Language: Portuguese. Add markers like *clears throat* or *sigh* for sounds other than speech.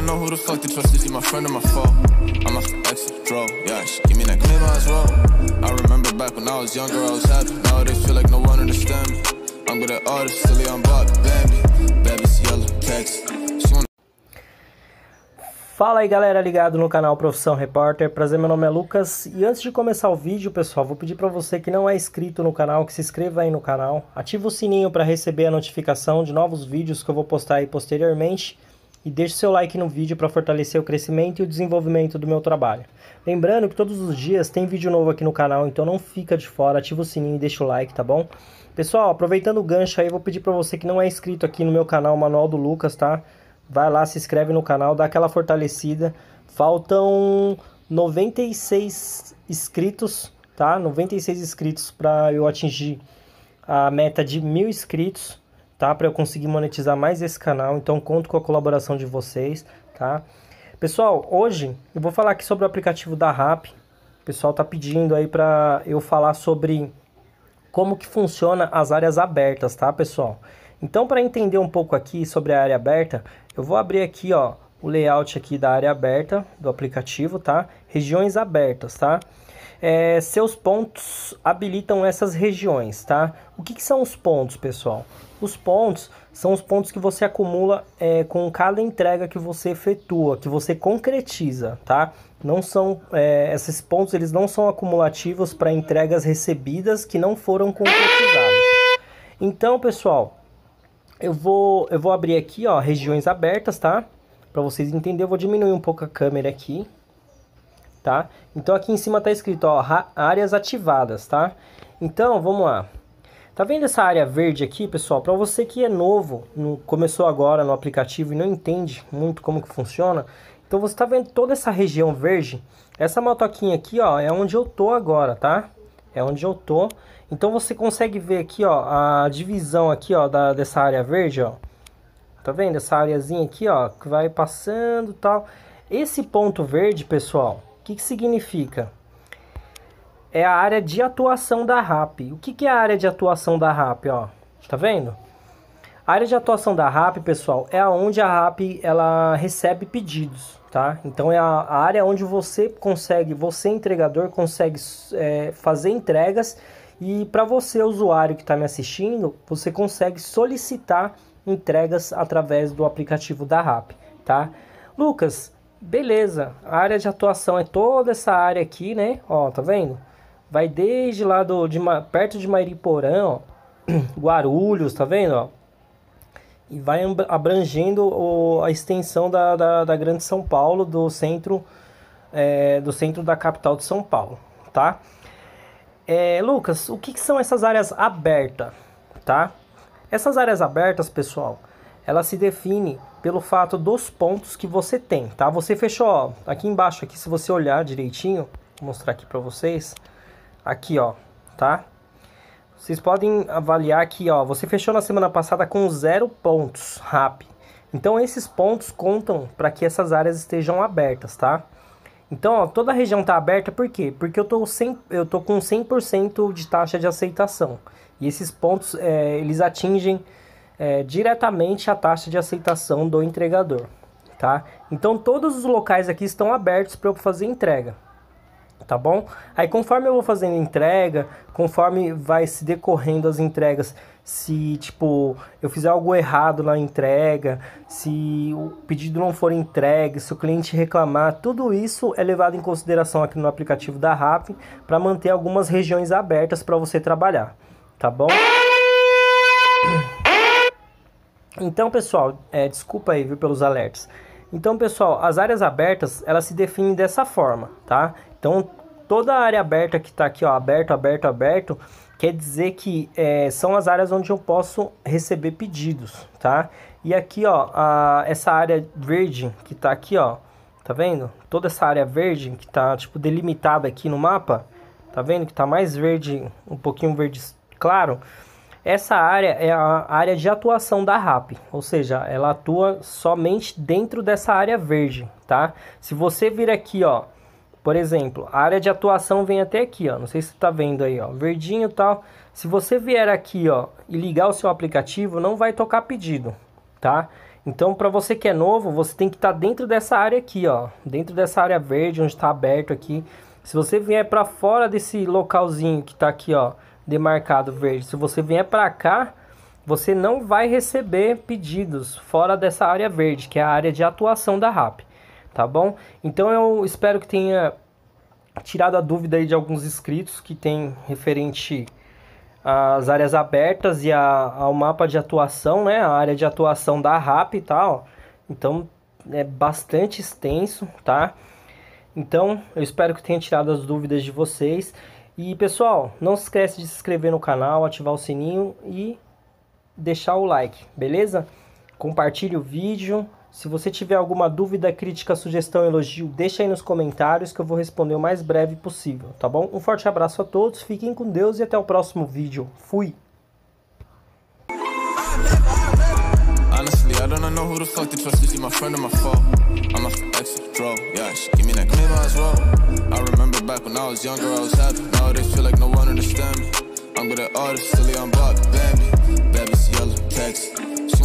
wanna know who the fuck to trust. Is he my friend or my foe? I'm a exit, Yeah, she give me that I remember back when I was younger, I was happy. Nowadays feel like no one understand me. I'm good at silly, I'm Bob, Bambi. Baby's yellow, text. Fala aí galera ligado no canal Profissão Repórter, prazer, meu nome é Lucas e antes de começar o vídeo pessoal, vou pedir para você que não é inscrito no canal, que se inscreva aí no canal, ativa o sininho para receber a notificação de novos vídeos que eu vou postar aí posteriormente e deixe seu like no vídeo para fortalecer o crescimento e o desenvolvimento do meu trabalho. Lembrando que todos os dias tem vídeo novo aqui no canal, então não fica de fora, ativa o sininho e deixa o like, tá bom? Pessoal, aproveitando o gancho aí, vou pedir para você que não é inscrito aqui no meu canal Manual do Lucas, tá? Vai lá, se inscreve no canal, dá aquela fortalecida. Faltam 96 inscritos, tá? 96 inscritos para eu atingir a meta de mil inscritos tá? Para eu conseguir monetizar mais esse canal. Então conto com a colaboração de vocês, tá? Pessoal, hoje eu vou falar aqui sobre o aplicativo da RAP. O pessoal tá pedindo aí para eu falar sobre como que funciona as áreas abertas, tá, pessoal? Então, para entender um pouco aqui sobre a área aberta, eu vou abrir aqui, ó, o layout aqui da área aberta do aplicativo, tá? Regiões abertas, tá? É, seus pontos habilitam essas regiões, tá? O que, que, são os pontos, pessoal? Os pontos são os pontos que você acumula é, com cada entrega que você efetua, que você concretiza, tá? Não são é, esses pontos, eles não são acumulativos para entregas recebidas que não foram concretizadas. Então, pessoal, eu vou eu vou abrir aqui, ó, regiões abertas, tá? Para vocês entenderem, eu vou diminuir um pouco a câmera aqui tá? Então aqui em cima está escrito, ó, áreas ativadas, tá? Então, vamos lá. Tá vendo essa área verde aqui, pessoal? Para você que é novo, no, começou agora no aplicativo e não entende muito como que funciona, então você tá vendo toda essa região verde? Essa motoquinha aqui, ó, é onde eu tô agora, tá? É onde eu tô. Então você consegue ver aqui, ó, a divisão aqui, ó, da, dessa área verde, ó. Tá vendo? Essa areazinha aqui, ó, que vai passando tal. Esse ponto verde, pessoal, o que, que significa? É a área de atuação da RAP. O que, que é a área de atuação da RAP? Ó, tá vendo? A área de atuação da RAP, pessoal, é onde a RAP ela recebe pedidos, tá? Então é a, área onde você consegue, você entregador consegue é, fazer entregas e para você usuário que está me assistindo, você consegue solicitar entregas através do aplicativo da RAP, tá? Lucas, Beleza, a área de atuação é toda essa área aqui, né? Ó, tá vendo? Vai desde lá do, de, perto de Mariporã, ó, *clears throat* Guarulhos, tá vendo? Ó? E vai abrangendo o, a extensão da, da, da, Grande São Paulo, do centro, é, do centro da capital de São Paulo, tá? É, Lucas, o que, que são essas áreas abertas, tá? Essas áreas abertas, pessoal, ela se define pelo fato dos pontos que você tem, tá? Você fechou, ó, aqui embaixo, aqui, se você olhar direitinho, vou mostrar aqui para vocês, aqui, ó, tá? Vocês podem avaliar aqui, ó, você fechou na semana passada com zero pontos, RAP. Então, esses pontos contam para que essas áreas estejam abertas, tá? Então, ó, toda a região tá aberta, por quê? Porque eu tô, 100, eu tô com 100% de taxa de aceitação. E esses pontos, é, eles atingem é, diretamente a taxa de aceitação do entregador, tá? Então todos os locais aqui estão abertos para eu fazer entrega, tá bom? Aí conforme eu vou fazendo entrega, conforme vai se decorrendo as entregas, se tipo eu fizer algo errado na entrega, se o pedido não for entregue, se o cliente reclamar, tudo isso é levado em consideração aqui no aplicativo da RAP para manter algumas regiões abertas para você trabalhar, tá bom? Então, pessoal, é, desculpa aí, viu, pelos alertas. Então, pessoal, as áreas abertas, elas se definem dessa forma, tá? Então, toda a área aberta que está aqui, ó, aberto, aberto, aberto, quer dizer que é, são as áreas onde eu posso receber pedidos, tá? E aqui, ó, a, essa área verde que está aqui, ó, tá vendo? Toda essa área verde que está tipo, delimitada aqui no mapa, tá vendo? Que está mais verde, um pouquinho verde claro, essa área é a área de atuação da RAP, ou seja, ela atua somente dentro dessa área verde, tá? Se você vir aqui, ó, por exemplo, a área de atuação vem até aqui, ó, não sei se você tá vendo aí, ó, verdinho e tal. Se você vier aqui, ó, e ligar o seu aplicativo, não vai tocar pedido, tá? Então, para você que é novo, você tem que estar tá dentro dessa área aqui, ó, dentro dessa área verde onde está aberto aqui. Se você vier para fora desse localzinho que está aqui, ó, demarcado verde. Se você vier para cá, você não vai receber pedidos fora dessa área verde, que é a área de atuação da RAP, tá bom? Então eu espero que tenha tirado a dúvida aí de alguns inscritos que tem referente às áreas abertas e a, ao mapa de atuação, né? A área de atuação da RAP e tal. Então é bastante extenso, tá? Então eu espero que tenha tirado as dúvidas de vocês. E pessoal, não se esquece de se inscrever no canal, ativar o sininho e deixar o like, beleza? Compartilhe o vídeo. Se você tiver alguma dúvida, crítica, sugestão, elogio, deixa aí nos comentários que eu vou responder o mais breve possível, tá bom? Um forte abraço a todos, fiquem com Deus e até o próximo vídeo. Fui! Honestly, I don't know who the fuck to trust. Is my friend or my foe? I'm a extra draw. Yeah, she give me that. When I was younger, I was happy. Now they feel like no one understand me. I'm good at artists, silly, I'm blocked. Bambi, baby's yellow, text.